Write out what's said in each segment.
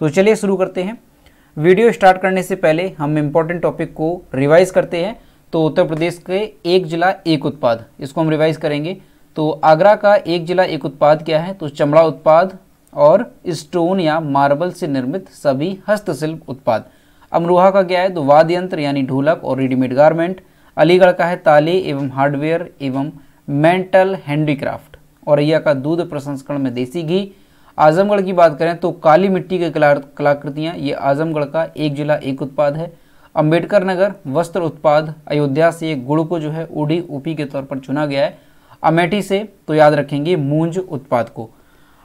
तो चलिए शुरू करते हैं वीडियो स्टार्ट करने से पहले हम इम्पोर्टेंट टॉपिक को रिवाइज़ करते हैं तो उत्तर प्रदेश के एक जिला एक उत्पाद इसको हम रिवाइज़ करेंगे तो आगरा का एक जिला एक उत्पाद क्या है तो चमड़ा उत्पाद और स्टोन या मार्बल से निर्मित सभी हस्तशिल्प उत्पाद अमरोहा का क्या है तो वाद्य यंत्र यानी ढोलक और रेडीमेड गारमेंट अलीगढ़ का है ताले एवं हार्डवेयर एवं मेंटल हैंडीक्राफ्ट औरैया का दूध प्रसंस्करण में देसी घी आजमगढ़ की बात करें तो काली मिट्टी के कला कलाकृतियाँ ये आजमगढ़ का एक जिला एक उत्पाद है अंबेडकर नगर वस्त्र उत्पाद अयोध्या से गुड़ को जो है उड़ी ऊपी के तौर पर चुना गया है अमेठी से तो याद रखेंगे मूंज उत्पाद को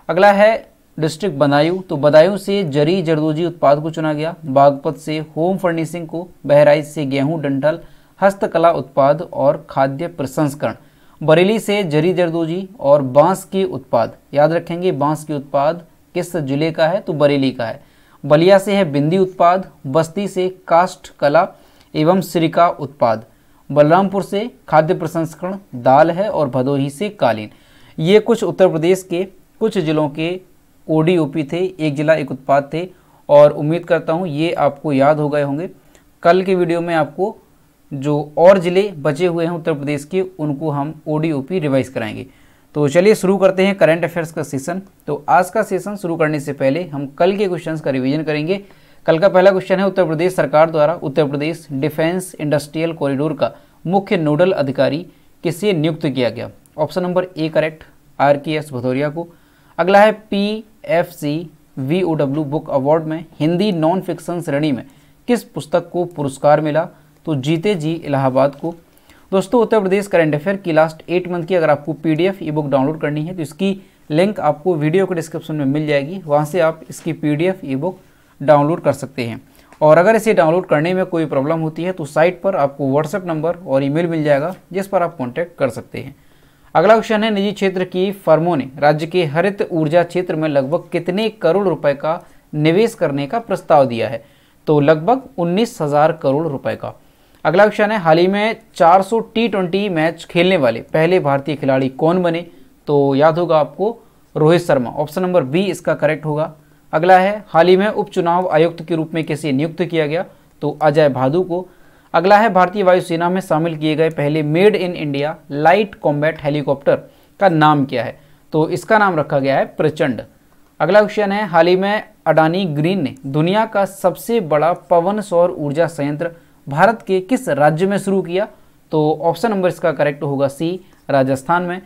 अगला है डिस्ट्रिक्ट बदायूं तो बदायूं से जरी जरदोजी उत्पाद को चुना गया बागपत से होम फर्निशिंग को बहराइच से गेहूं डंठल हस्तकला उत्पाद और खाद्य प्रसंस्करण बरेली से जरी जरदोजी और बांस के उत्पाद याद रखेंगे बांस के उत्पाद किस जिले का है तो बरेली का है बलिया से है बिंदी उत्पाद बस्ती से काष्ठ कला एवं सिरिका उत्पाद बलरामपुर से खाद्य प्रसंस्करण दाल है और भदोही से कालीन ये कुछ उत्तर प्रदेश के कुछ ज़िलों के ओ थे एक ज़िला एक उत्पाद थे और उम्मीद करता हूँ ये आपको याद हो गए होंगे कल के वीडियो में आपको जो और ज़िले बचे हुए हैं उत्तर प्रदेश के उनको हम ओ रिवाइज कराएंगे तो चलिए शुरू करते हैं करंट अफेयर्स का सेशन तो आज का सेशन शुरू करने से पहले हम कल के क्वेश्चंस का रिवीजन करेंगे कल का पहला क्वेश्चन है उत्तर प्रदेश सरकार द्वारा Uttar Pradesh defence industrial corridor का मुख्य नोडल अधिकारी किसे नियुक्त किया गया option number A correct R K S Bhadauria को अगला है P F C V O W book award में हिंदी नॉन फिक्शन श्रेणी में किस पुस्तक को पुरस्कार मिला तो जीते जी इलाहाबाद को दोस्तों उत्तर प्रदेश करंट अफेयर की लास्ट एट मंथ की अगर आपको P D E book download करनी है तो इसकी लिंक आपको वीडियो के डिस्क्रिप्शन में मिल जाएगी वहाँ से आप इसकी P D E book download कर सकते हैं और अगर इसे डाउनलोड करने में कोई प्रॉब्लम होती है तो साइट पर आपको व्हाट्सएप नंबर और ईमेल मिल जाएगा जिस पर आप कॉन्टैक्ट कर सकते हैं अगला क्वेश्चन है निजी क्षेत्र की फर्मों ने राज्य के हरित ऊर्जा क्षेत्र में लगभग कितने करोड़ रुपए का निवेश करने का प्रस्ताव दिया है तो लगभग उन्नीस हजार करोड़ रुपए का अगला क्वेश्चन है हाल ही में 400 टी मैच खेलने वाले पहले भारतीय खिलाड़ी कौन बने तो याद होगा आपको Rohit Sharma option number B इसका करेक्ट होगा अगला है हाल ही में उपचुनाव आयुक्त के रूप में किसे नियुक्त किया गया तो अजय भादु को अगला है भारतीय वायुसेना में शामिल किए गए पहले made in India light combat helicopter का नाम क्या है तो इसका नाम रखा गया है प्रचंड अगला क्वेश्चन है हाल ही में अडानी ग्रीन ने दुनिया का सबसे बड़ा पवन सौर ऊर्जा संयंत्र भारत के किस राज्य में शुरू किया तो ऑप्शन नंबर इसका करेक्ट होगा सी राजस्थान में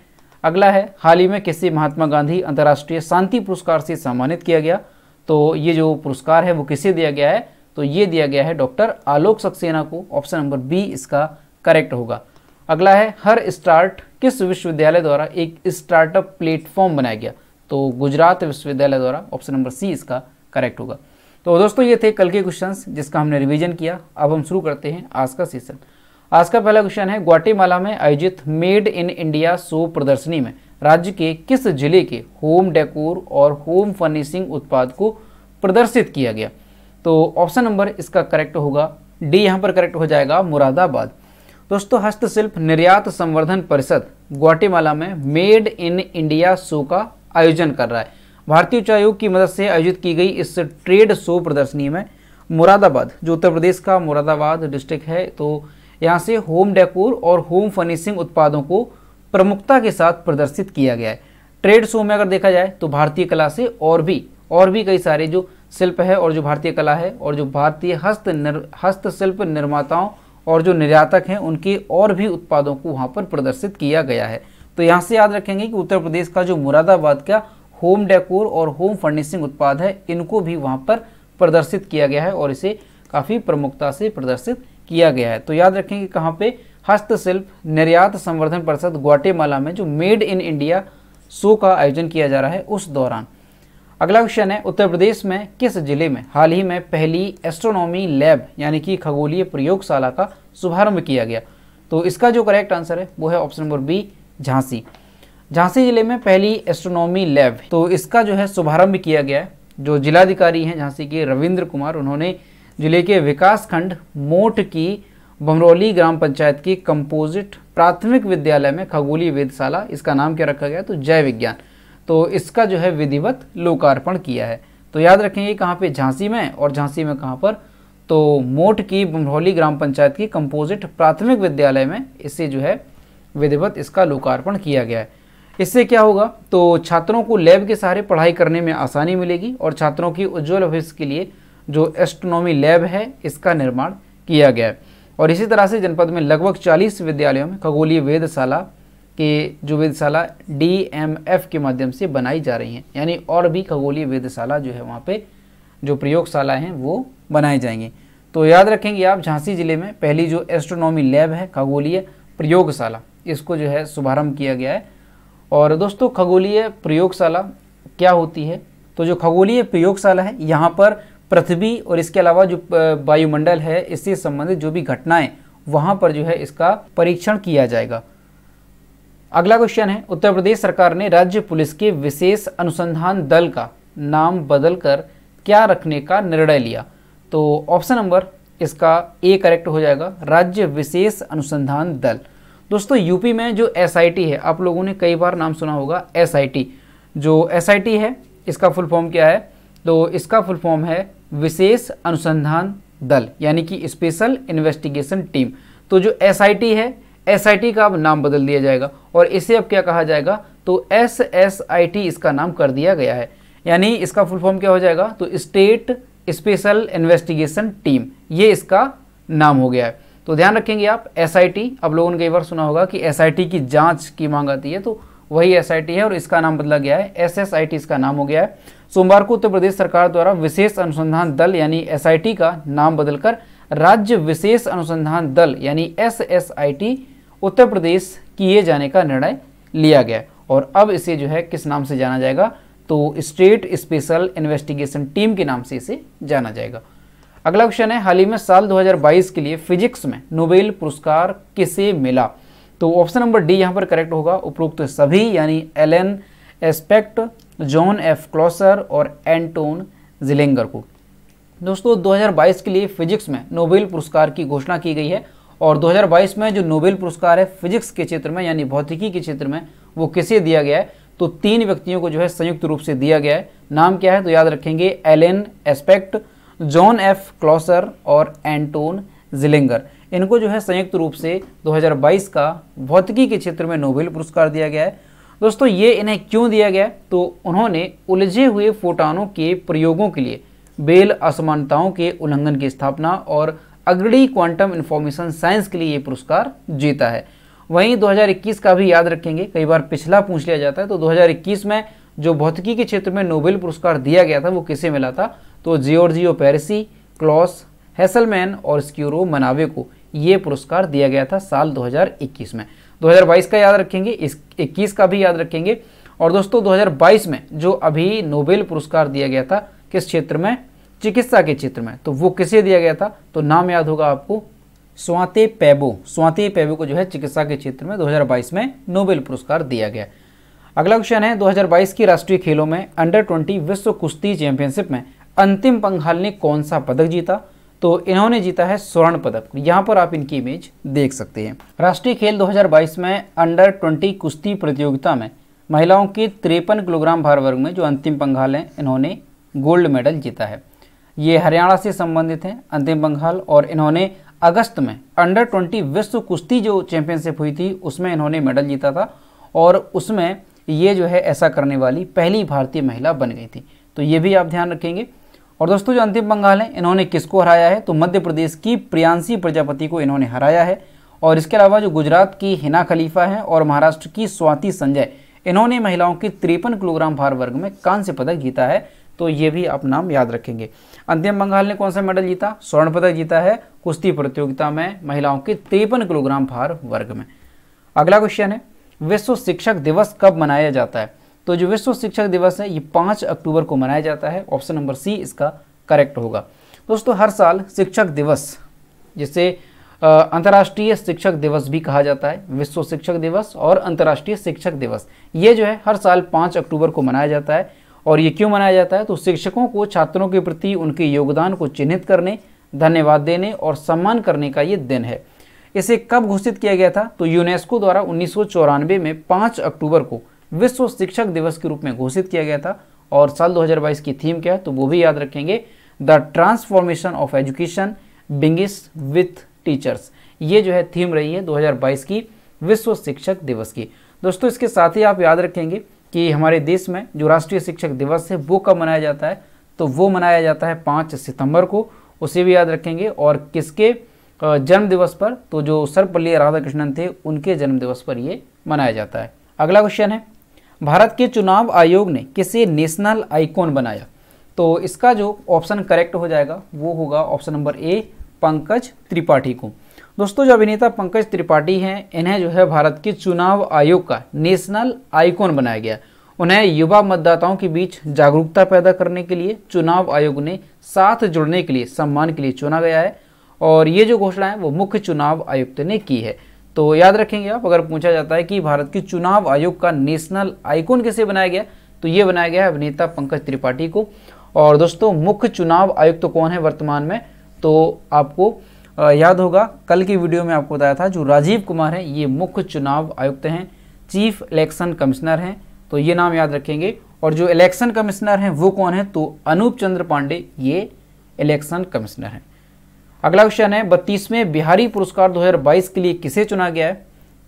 अगला है हाल ही में किसी महात्मा गांधी अंतर्राष्ट्रीय शांति पुरस्कार से सम्मानित किया गया तो ये जो पुरस्कार है वो किसे दिया गया है तो ये दिया गया है डॉक्टर आलोक सक्सेना को ऑप्शन नंबर बी इसका करेक्ट होगा अगला है हर स्टार्ट किस विश्वविद्यालय द्वारा एक स्टार्टअप प्लेटफॉर्म बनाया गया तो गुजरात विश्वविद्यालय द्वारा ऑप्शन नंबर सी इसका करेक्ट होगा तो दोस्तों ये थे कल के क्वेश्चंस जिसका हमने रिवीजन किया अब हम शुरू करते हैं आज का सेशन आज का पहला क्वेश्चन है ग्वाटेमाला में आयोजित मेड इन इंडिया शो प्रदर्शनी में राज्य के किस जिले के होम डेकोर और होम फर्निशिंग उत्पाद को प्रदर्शित किया गया तो ऑप्शन नंबर इसका करेक्ट होगा डी यहाँ पर करेक्ट हो जाएगा मुरादाबाद दोस्तों हस्तशिल्प निर्यात संवर्धन परिषद ग्वाटेमाला में मेड इन इंडिया शो का आयोजन कर रहा है भारतीय उच्चायोग की मदद से आयोजित की गई इस ट्रेड शो प्रदर्शनी में मुरादाबाद जो उत्तर प्रदेश का मुरादाबाद डिस्ट्रिक्ट है तो यहाँ से होम डेकोर और होम फर्निशिंग उत्पादों को प्रमुखता के साथ प्रदर्शित किया गया है ट्रेड शो में अगर देखा जाए तो भारतीय कला से और भी और भी कई सारे जो शिल्प है और जो भारतीय कला है और जो भारतीय हस्त निर, हस्तशिल्प निर्माताओं और जो निर्यातक हैं उनके और भी उत्पादों को वहाँ पर प्रदर्शित किया गया है तो यहाँ से याद रखेंगे कि उत्तर प्रदेश का जो मुरादाबाद का होम डेकोर और होम फर्निशिंग उत्पाद है इनको भी वहाँ पर प्रदर्शित किया गया है और इसे काफ़ी प्रमुखता से प्रदर्शित किया गया है तो याद रखें कि कहाँ पे हस्तशिल्प निर्यात संवर्धन परिषद ग्वाटेमाला में जो मेड इन इंडिया शो का आयोजन किया जा रहा है उस दौरान अगला क्वेश्चन है उत्तर प्रदेश में किस जिले में हाल ही में पहली एस्ट्रोनॉमी लैब यानी कि खगोलीय प्रयोगशाला का शुभारंभ किया गया तो इसका जो करेक्ट आंसर है वो है option number B Jhansi Jhansi जिले में पहली एस्ट्रोनॉमी लैब तो इसका जो है शुभारंभ किया गया है जो जिलाधिकारी हैं झांसी के रविंद्र कुमार उन्होंने जिले के विकास खंड मोट की बमरौली ग्राम पंचायत की कंपोजिट प्राथमिक विद्यालय में खगोली वेदशाला इसका नाम क्या रखा गया तो जय विज्ञान तो इसका जो है विधिवत लोकार्पण किया है तो याद रखेंगे कहाँ पे झांसी में और झांसी में कहाँ पर तो मोट की बमरौली ग्राम पंचायत की कंपोजिट प्राथमिक विद्यालय में इसे जो है विधिवत इसका लोकार्पण किया गया है इससे क्या होगा तो छात्रों को लैब के सहारे पढ़ाई करने में आसानी मिलेगी और छात्रों की उज्ज्वल भविष्य के लिए जो एस्ट्रोनॉमी लैब है इसका निर्माण किया गया है और इसी तरह से जनपद में लगभग 40 विद्यालयों में खगोलीय वेधशाला के जो वेधशाला एफ के माध्यम से बनाई जा रही हैं यानी और भी खगोलीय वेधशाला जो है वहाँ पे जो प्रयोगशाला हैं वो बनाई जाएंगी तो याद रखेंगे आप झांसी ज़िले में पहली जो एस्ट्रोनॉमी लैब है खगोलीय प्रयोगशाला इसको जो है शुभारम्भ किया गया है और दोस्तों खगोलीय प्रयोगशाला क्या होती है तो जो खगोलीय प्रयोगशाला है यहाँ पर पृथ्वी और इसके अलावा जो वायुमंडल है इससे संबंधित जो भी घटनाएं वहां पर जो है इसका परीक्षण किया जाएगा अगला क्वेश्चन है उत्तर प्रदेश सरकार ने राज्य पुलिस के विशेष अनुसंधान दल का नाम बदलकर क्या रखने का निर्णय लिया तो ऑप्शन नंबर इसका ए करेक्ट हो जाएगा राज्य विशेष अनुसंधान दल दोस्तों यूपी में जो एस है आप लोगों ने कई बार नाम सुना होगा एस जो एस है इसका फुल फॉर्म क्या है तो इसका फुल फॉर्म है विशेष अनुसंधान दल यानी कि स्पेशल इन्वेस्टिगेशन टीम तो जो एस है एस का अब नाम बदल दिया जाएगा और इसे अब क्या कहा जाएगा तो एस एस इसका नाम कर दिया गया है यानी इसका फुल फॉर्म क्या हो जाएगा तो स्टेट स्पेशल इन्वेस्टिगेशन टीम ये इसका नाम हो गया है तो ध्यान रखेंगे आप एस अब लोगों ने कई बार सुना होगा कि एस की जांच की मांग आती है तो वही एस है और इसका नाम बदला गया है एस इसका नाम हो गया है सोमवार को उत्तर प्रदेश सरकार द्वारा विशेष अनुसंधान दल यानी एस का नाम बदलकर राज्य विशेष अनुसंधान दल यानी एस उत्तर प्रदेश किए जाने का निर्णय लिया गया और अब इसे जो है किस नाम से जाना जाएगा तो स्टेट स्पेशल इन्वेस्टिगेशन टीम के नाम से इसे जाना जाएगा अगला क्वेश्चन है हाल ही में साल 2022 के लिए फिजिक्स में नोबेल पुरस्कार किसे मिला तो ऑप्शन नंबर डी यहाँ पर करेक्ट होगा उपरोक्त तो सभी यानी Alain Aspect John F Clauser और एंटोन जिलेंगर को दोस्तों 2022 के लिए फिजिक्स में नोबेल पुरस्कार की घोषणा की गई है और 2022 में जो नोबेल पुरस्कार है फिजिक्स के क्षेत्र में यानी भौतिकी के क्षेत्र में वो किसे दिया गया है तो तीन व्यक्तियों को जो है संयुक्त रूप से दिया गया है नाम क्या है तो याद रखेंगे Alain Aspect John F Clauser और एंटोन जिलेंगर इनको जो है संयुक्त रूप से 2022 का भौतिकी के क्षेत्र में नोबेल पुरस्कार दिया गया है दोस्तों ये इन्हें क्यों दिया गया तो उन्होंने उलझे हुए फोटानों के प्रयोगों के लिए बेल असमानताओं के उल्लंघन की स्थापना और अग्रणी क्वांटम इन्फॉर्मेशन साइंस के लिए ये पुरस्कार जीता है वहीं 2021 का भी याद रखेंगे कई बार पिछला पूछ लिया जाता है तो 2021 में जो भौतिकी के क्षेत्र में नोबेल पुरस्कार दिया गया था वो किसे मिला था तो जियोर्जियो पेरिसी क्लॉस हैसलमैन और स्क्यूरो मनावे को ये पुरस्कार दिया गया था साल 2021 में 2022 का याद रखेंगे इस 21 का भी याद रखेंगे और दोस्तों 2022 में जो अभी नोबेल पुरस्कार दिया गया था किस क्षेत्र में चिकित्सा के क्षेत्र में तो वो किसे दिया गया था तो नाम याद होगा आपको स्वाते पैबो स्वाते पैबो को जो है चिकित्सा के क्षेत्र में 2022 में नोबेल पुरस्कार दिया गया अगला क्वेश्चन है 2022 की राष्ट्रीय खेलों में अंडर 20 विश्व कुश्ती चैंपियनशिप में अंतिम पंघाल ने कौन सा पदक जीता तो इन्होंने जीता है स्वर्ण पदक यहाँ पर आप इनकी इमेज देख सकते हैं राष्ट्रीय खेल 2022 में अंडर 20 कुश्ती प्रतियोगिता में महिलाओं के तिरपन किलोग्राम भार वर्ग में जो अंतिम पंघाल हैं इन्होंने गोल्ड मेडल जीता है ये हरियाणा से संबंधित हैं अंतिम पंघाल और इन्होंने अगस्त में अंडर 20 विश्व कुश्ती जो चैंपियनशिप हुई थी उसमें इन्होंने मेडल जीता था और उसमें ये जो है ऐसा करने वाली पहली भारतीय महिला बन गई थी तो ये भी आप ध्यान रखेंगे और दोस्तों जो अंतिम बंगाल है इन्होंने किसको हराया है तो मध्य प्रदेश की प्रियांशी प्रजापति को इन्होंने हराया है और इसके अलावा जो गुजरात की हिना खलीफा है और महाराष्ट्र की स्वाति संजय इन्होंने महिलाओं की तिरपन किलोग्राम भार वर्ग में कांस्य पदक जीता है तो ये भी आप नाम याद रखेंगे अंतिम बंगाल ने कौन सा मेडल जीता स्वर्ण पदक जीता है कुश्ती प्रतियोगिता में महिलाओं के तिरपन किलोग्राम भार वर्ग में अगला क्वेश्चन है विश्व शिक्षक दिवस कब मनाया जाता है तो जो विश्व शिक्षक दिवस है ये पाँच अक्टूबर को मनाया जाता है ऑप्शन नंबर सी इसका करेक्ट होगा दोस्तों हर साल शिक्षक दिवस जिसे अंतर्राष्ट्रीय शिक्षक दिवस भी कहा जाता है विश्व शिक्षक दिवस और अंतर्राष्ट्रीय शिक्षक दिवस ये जो है हर साल पाँच अक्टूबर को मनाया जाता है और ये क्यों मनाया जाता है तो शिक्षकों को छात्रों के प्रति उनके योगदान को चिन्हित करने धन्यवाद देने और सम्मान करने का ये दिन है इसे कब घोषित किया गया था तो यूनेस्को द्वारा उन्नीस में पाँच अक्टूबर को विश्व शिक्षक दिवस के रूप में घोषित किया गया था और साल 2022 की थीम क्या है तो वो भी याद रखेंगे the transformation of education begins with teachers ये जो है थीम रही है 2022 की विश्व शिक्षक दिवस की दोस्तों इसके साथ ही आप याद रखेंगे कि हमारे देश में जो राष्ट्रीय शिक्षक दिवस है वो कब मनाया जाता है तो वो मनाया जाता है पाँच सितंबर को उसे भी याद रखेंगे और किसके जन्म दिवस पर तो जो सर्वपल्ली राधाकृष्णन थे उनके जन्म दिवस पर ये मनाया जाता है अगला क्वेश्चन है भारत के चुनाव आयोग ने किसे नेशनल आइकॉन बनाया तो इसका जो ऑप्शन करेक्ट हो जाएगा वो होगा option number A Pankaj Tripathi को दोस्तों जो अभिनेता पंकज त्रिपाठी हैं इन्हें जो है भारत के चुनाव आयोग का नेशनल आइकॉन बनाया गया उन्हें युवा मतदाताओं के बीच जागरूकता पैदा करने के लिए चुनाव आयोग ने साथ जुड़ने के लिए सम्मान के लिए चुना गया है और ये जो घोषणा है वो मुख्य चुनाव आयुक्त ने की है तो याद रखेंगे आप अगर पूछा जाता है कि भारत की चुनाव आयोग का नेशनल आइकॉन किसे बनाया गया तो ये बनाया गया है अभिनेता पंकज त्रिपाठी को और दोस्तों मुख्य चुनाव आयुक्त तो कौन है वर्तमान में तो आपको याद होगा कल की वीडियो में आपको बताया था जो राजीव कुमार हैं ये मुख्य चुनाव आयुक्त हैं चीफ इलेक्शन कमिश्नर हैं तो ये नाम याद रखेंगे और जो इलेक्शन कमिश्नर हैं वो कौन है तो अनूप चंद्र पांडे ये इलेक्शन कमिश्नर हैं अगला क्वेश्चन है बत्तीसवें बिहारी पुरस्कार 2022 के लिए किसे चुना गया है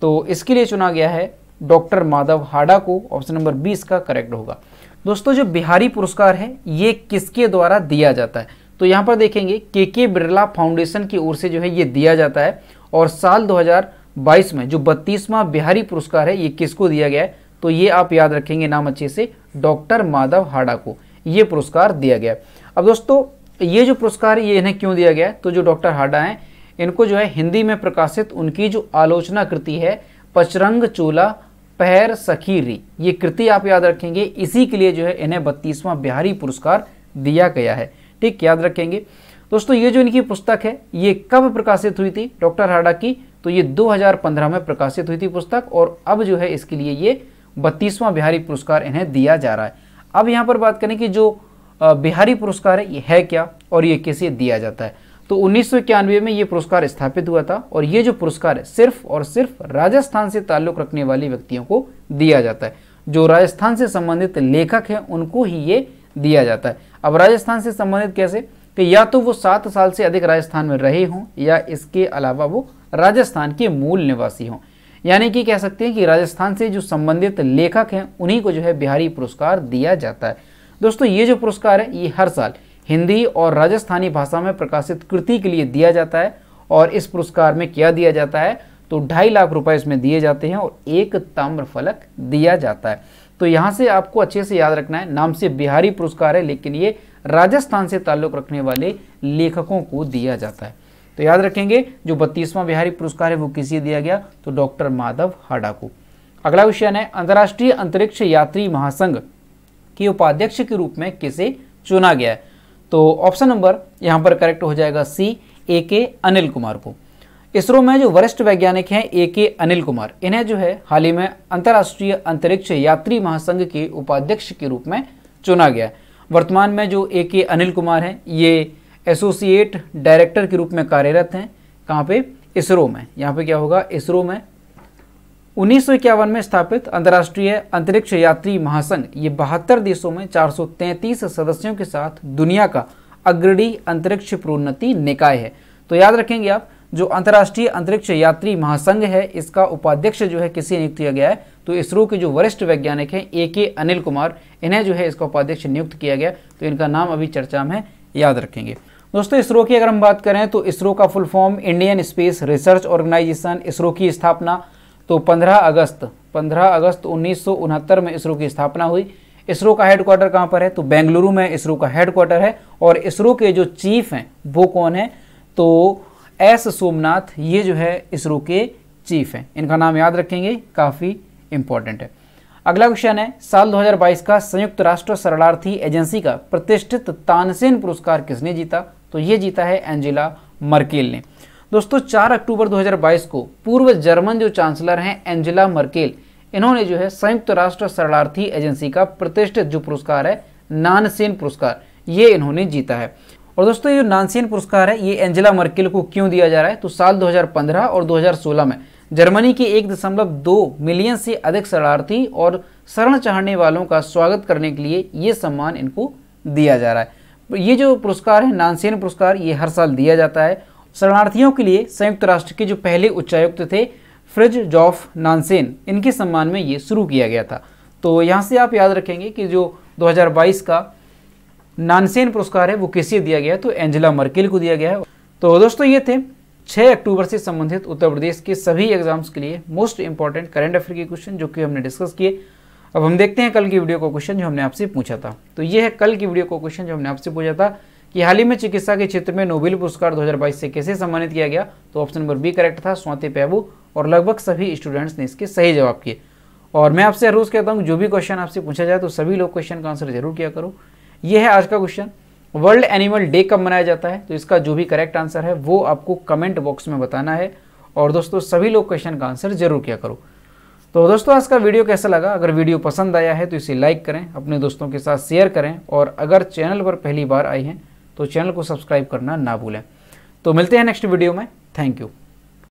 तो इसके लिए चुना गया है डॉक्टर माधव हाडा को ऑप्शन नंबर बी इसका करेक्ट होगा दोस्तों जो बिहारी पुरस्कार है ये किसके द्वारा दिया जाता है तो यहाँ पर देखेंगे के के बिरला फाउंडेशन की ओर से जो है ये दिया जाता है और साल 2022 में जो बत्तीसवां बिहारी पुरस्कार है ये किसको दिया गया है तो ये आप याद रखेंगे नाम अच्छे से डॉक्टर माधव हाडा को ये पुरस्कार दिया गया अब दोस्तों तो ये जो पुरस्कार ये इन्हें क्यों दिया गया तो जो डॉक्टर हाडा हैं इनको जो है हिंदी में प्रकाशित उनकी जो आलोचना कृति है पचरंग चोला पहर सखीरी ये कृति आप याद रखेंगे इसी के लिए जो है इन्हें बत्तीसवां बिहारी पुरस्कार दिया गया है ठीक याद रखेंगे दोस्तों ये जो इनकी पुस्तक है ये कब प्रकाशित हुई थी डॉक्टर हाडा की तो ये 2015 में प्रकाशित हुई थी पुस्तक और अब जो है इसके लिए ये बत्तीसवां बिहारी पुरस्कार इन्हें दिया जा रहा है अब यहाँ पर बात करें कि जो बिहारी पुरस्कार है ये है क्या और ये किसे दिया जाता है तो उन्नीस में ये पुरस्कार स्थापित हुआ था और ये जो पुरस्कार है सिर्फ और सिर्फ राजस्थान से ताल्लुक रखने वाले व्यक्तियों को दिया जाता है जो राजस्थान से संबंधित लेखक हैं उनको ही ये दिया जाता है अब राजस्थान से संबंधित कैसे कि या तो वो सात साल से अधिक राजस्थान में रहे हों या इसके अलावा वो राजस्थान के मूल निवासी हों यानी कि कह सकते हैं कि राजस्थान से जो संबंधित लेखक हैं उन्हीं को जो है बिहारी पुरस्कार दिया जाता है दोस्तों ये जो पुरस्कार है ये हर साल हिंदी और राजस्थानी भाषा में प्रकाशित कृति के लिए दिया जाता है और इस पुरस्कार में क्या दिया जाता है तो ढाई लाख रुपए इसमें दिए जाते हैं और एक ताम्र फलक दिया जाता है तो यहाँ से आपको अच्छे से याद रखना है नाम से बिहारी पुरस्कार है लेकिन ये राजस्थान से ताल्लुक रखने वाले लेखकों को दिया जाता है तो याद रखेंगे जो बत्तीसवां बिहारी पुरस्कार है वो किसी दिया गया तो डॉक्टर माधव हाडा को अगला क्वेश्चन है अंतर्राष्ट्रीय अंतरिक्ष यात्री महासंघ के उपाध्यक्ष के रूप में किसे चुना गया है तो ऑप्शन नंबर यहां पर करेक्ट हो जाएगा सी ए के अनिल कुमार को इसरो में जो वरिष्ठ वैज्ञानिक हैं ए के अनिल कुमार इन्हें जो है हाल ही में अंतर्राष्ट्रीय अंतरिक्ष यात्री महासंघ के उपाध्यक्ष के रूप में चुना गया वर्तमान में जो ए के अनिल कुमार हैं ये एसोसिएट डायरेक्टर के रूप में कार्यरत हैं कहाँ पे इसरो में यहाँ पे क्या होगा इसरो में उन्नीस में स्थापित अंतर्राष्ट्रीय अंतरिक्ष यात्री महासंघ ये बहत्तर देशों में 433 सदस्यों के साथ दुनिया का अग्रणी अंतरिक्ष प्रोन्नति निकाय है तो याद रखेंगे आप जो अंतर्राष्ट्रीय अंतरिक्ष यात्री महासंघ है इसका उपाध्यक्ष जो है किसी नियुक्त किया गया है तो इसरो के जो वरिष्ठ वैज्ञानिक हैं ए के अनिल कुमार इन्हें जो है इसका उपाध्यक्ष नियुक्त किया गया तो इनका नाम अभी चर्चा में याद रखेंगे दोस्तों इसरो की अगर हम बात करें तो इसरो का full form Indian Space Research Organisation ISRO की स्थापना तो 15 अगस्त 15 अगस्त उन्नीस में इसरो की स्थापना हुई इसरो का हेडक्वार्टर कहाँ पर है तो बेंगलुरु में इसरो का हेडक्वार्टर है और इसरो के जो चीफ हैं वो कौन है तो एस सोमनाथ ये जो है इसरो के चीफ हैं इनका नाम याद रखेंगे काफ़ी इंपॉर्टेंट है अगला क्वेश्चन है साल 2022 का संयुक्त राष्ट्र शरणार्थी एजेंसी का प्रतिष्ठित तानसेन पुरस्कार किसने जीता तो ये जीता है एंजेला मर्केल ने दोस्तों 4 अक्टूबर 2022 को पूर्व जर्मन जो चांसलर हैं एंजेला मर्केल इन्होंने जो है संयुक्त राष्ट्र शरणार्थी एजेंसी का प्रतिष्ठित जो पुरस्कार है नानसेन पुरस्कार ये इन्होंने जीता है और दोस्तों ये नानसेन पुरस्कार है ये एंजेला मर्केल को क्यों दिया जा रहा है तो साल 2015 और 2016 में जर्मनी के एक दशमलव दो मिलियन से अधिक शरणार्थी और शरण चढ़ने वालों का स्वागत करने के लिए ये सम्मान इनको दिया जा रहा है ये जो पुरस्कार है नानसेन पुरस्कार ये हर साल दिया जाता है शरणार्थियों के लिए संयुक्त राष्ट्र के जो पहले उच्चायुक्त थे फ्रिज जॉफ नानसेन इनके सम्मान में ये शुरू किया गया था तो यहाँ से आप याद रखेंगे कि जो 2022 का नानसेन पुरस्कार है वो किसे दिया गया तो एंजेला मर्केल को दिया गया है तो दोस्तों ये थे 6 अक्टूबर से संबंधित उत्तर प्रदेश के सभी एग्जाम्स के लिए मोस्ट इंपॉर्टेंट करेंट अफेयर के क्वेश्चन जो कि हमने डिस्कस किए अब हम देखते हैं कल की वीडियो का क्वेश्चन जो हमने आपसे पूछा था तो ये है कल की वीडियो का क्वेश्चन जो हमने आपसे पूछा था कि हाल ही में चिकित्सा के क्षेत्र में नोबेल पुरस्कार 2022 से कैसे सम्मानित किया गया तो ऑप्शन नंबर बी करेक्ट था स्वाति पैबू और लगभग सभी स्टूडेंट्स ने इसके सही जवाब किए और मैं आपसे रोज कहता हूँ जो भी क्वेश्चन आपसे पूछा जाए तो सभी लोग क्वेश्चन का आंसर जरूर किया करो ये है आज का क्वेश्चन वर्ल्ड एनिमल डे कब मनाया जाता है तो इसका जो भी करेक्ट आंसर है वो आपको कमेंट बॉक्स में बताना है और दोस्तों सभी लोग क्वेश्चन का आंसर जरूर किया करो तो दोस्तों आज का वीडियो कैसा लगा अगर वीडियो पसंद आया है तो इसे लाइक करें अपने दोस्तों के साथ शेयर करें और अगर चैनल पर पहली बार आई हैं तो चैनल को सब्सक्राइब करना ना भूलें तो मिलते हैं नेक्स्ट वीडियो में थैंक यू